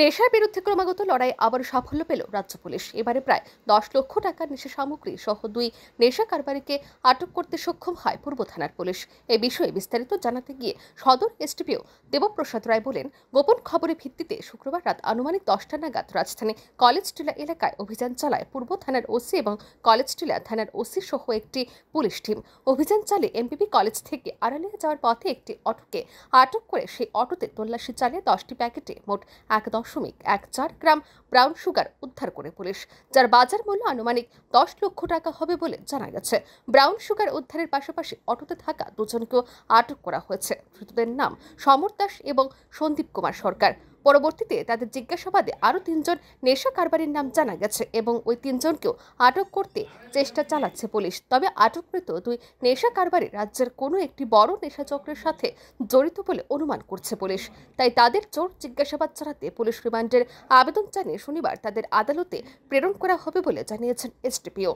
নেশার বিরুদ্ধে ক্রমাগত লড়াই আবার সাফল্য পেল রাজ্য পুলিশ এবারে প্রায় দশ লক্ষ টাকার নেশা সামগ্রী সহ দুই নেশা কারবারিকে আটক করতে সক্ষম হয় পূর্ব থানার পুলিশ এ বিষয়ে বিস্তারিত জানাতে গিয়ে সদর এসটিপিও দেবপ্রসাদ রায় বলেন গোপন খবরের ভিত্তিতে শুক্রবার রাত আনুমানিক দশটা নাগাদ রাজধানী কলেজ টিলা এলাকায় অভিযান চালায় পূর্ব থানার ওসি এবং কলেজ টিলা থানার ওসি সহ একটি পুলিশ টিম অভিযান চালে এমপিপি কলেজ থেকে আড়ালিয়া যাওয়ার পথে একটি অটোকে আটক করে সেই অটোতে তল্লাশি চালিয়ে দশটি প্যাকেটে মোট একদম দশমিক এক চার গ্রাম ব্রাউন সুগার উদ্ধার করে পুলিশ যার বাজার মূল্য আনুমানিক দশ লক্ষ টাকা হবে বলে জানা গেছে ব্রাউন সুগার উদ্ধারের পাশাপাশি অটোতে থাকা দুজনকেও আটক করা হয়েছে ধৃতদের নাম সমর দাস এবং সন্দীপ কুমার সরকার পরবর্তীতে তাদের জিজ্ঞাসাবাদে আরও তিনজন নেশা কারবারের নাম জানা গেছে এবং ওই তিনজনকেও আটক করতে চেষ্টা চালাচ্ছে পুলিশ তবে আটককৃত দুই নেশা কারবারে রাজ্যের কোনো একটি বড় নেশা চক্রের সাথে জড়িত বলে অনুমান করছে পুলিশ তাই তাদের চোর জিজ্ঞাসাবাদ চালাতে পুলিশ রিমান্ডের আবেদন জানিয়ে শনিবার তাদের আদালতে প্রেরণ করা হবে বলে জানিয়েছেন এসডিপিও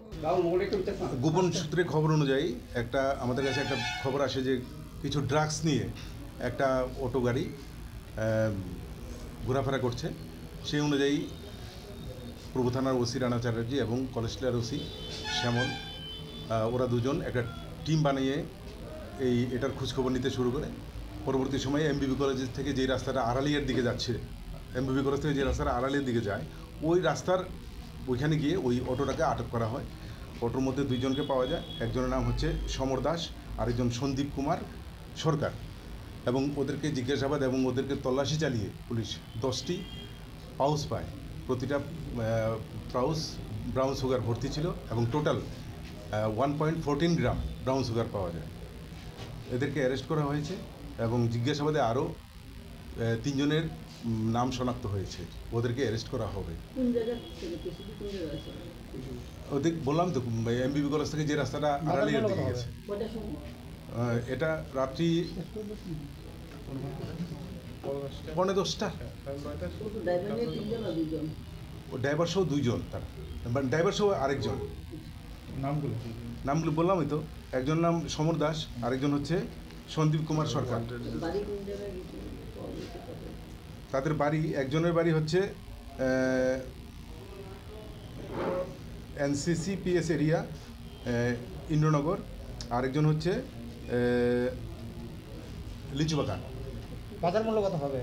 গোপন সূত্রে খবর অনুযায়ী একটা আমাদের কাছে একটা খবর আসে যে কিছু ড্রাগস নিয়ে একটা অটো গাড়ি ঘোরাফেরা করছে সেই অনুযায়ী পূর্ব থানার ওসি রানা চ্যাটার্জি এবং কলেজ ওসি শ্যামল ওরা দুজন একটা টিম বানিয়ে এই এটার খোঁজখবর নিতে শুরু করে পরবর্তী সময়ে এমবিবি কলেজ থেকে যে রাস্তাটা আড়ালিয়ার দিকে যাচ্ছে এমবিবি কলেজ থেকে যে রাস্তাটা আড়ালিয়ার দিকে যায় ওই রাস্তার ওইখানে গিয়ে ওই অটোটাকে আটক করা হয় অটোর মধ্যে দুইজনকে পাওয়া যায় একজনের নাম হচ্ছে সমর দাস আরেকজন সন্দীপ কুমার সরকার এবং ওদেরকে জিজ্ঞাসাবাদ এবং ওদেরকে তল্লাশি চালিয়ে পুলিশ দশটি পাউস পায় প্রতিটা পাউস ব্রাউন সুগার ভর্তি ছিল এবং total one point fourteen gram brown sugar পাওয়া যায় এদেরকে অ্যারেস্ট করা হয়েছে এবং জিজ্ঞাসাবাদে আরও তিনজনের নাম শনাক্ত হয়েছে ওদেরকে অ্যারেস্ট করা হবে ওদের বললাম তো এমবিবি কলেজ থেকে যে রাস্তাটা আড়ালিয়ার দিকে গেছে এটা রাত্রি পৌনে দশটা ড্রাইভার সহ দুইজন তারা মানে ড্রাইভার সহ আরেকজন নামগুলো নামগুলো বললাম তো একজন নাম সমর দাস আরেকজন হচ্ছে সন্দীপ কুমার সরকার তাদের বাড়ি একজনের বাড়ি হচ্ছে এনসিসি পিএস এরিয়া ইন্দ্রনগর আরেকজন হচ্ছে লিচু বাগান বাজার মূল্য কত হবে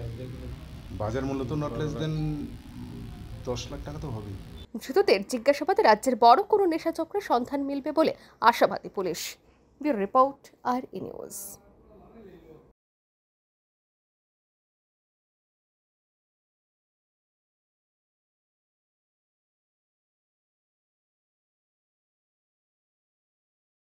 বাজার মূল্য তো নট লেস দেন দশ লাখ টাকা তো হবেই ধৃতদের জিজ্ঞাসাবাদে রাজ্যের বড় কোনো নেশাচক্রের সন্ধান মিলবে বলে আশাবাদী পুলিশ ব্যুরো রিপোর্ট আর ইনিউজ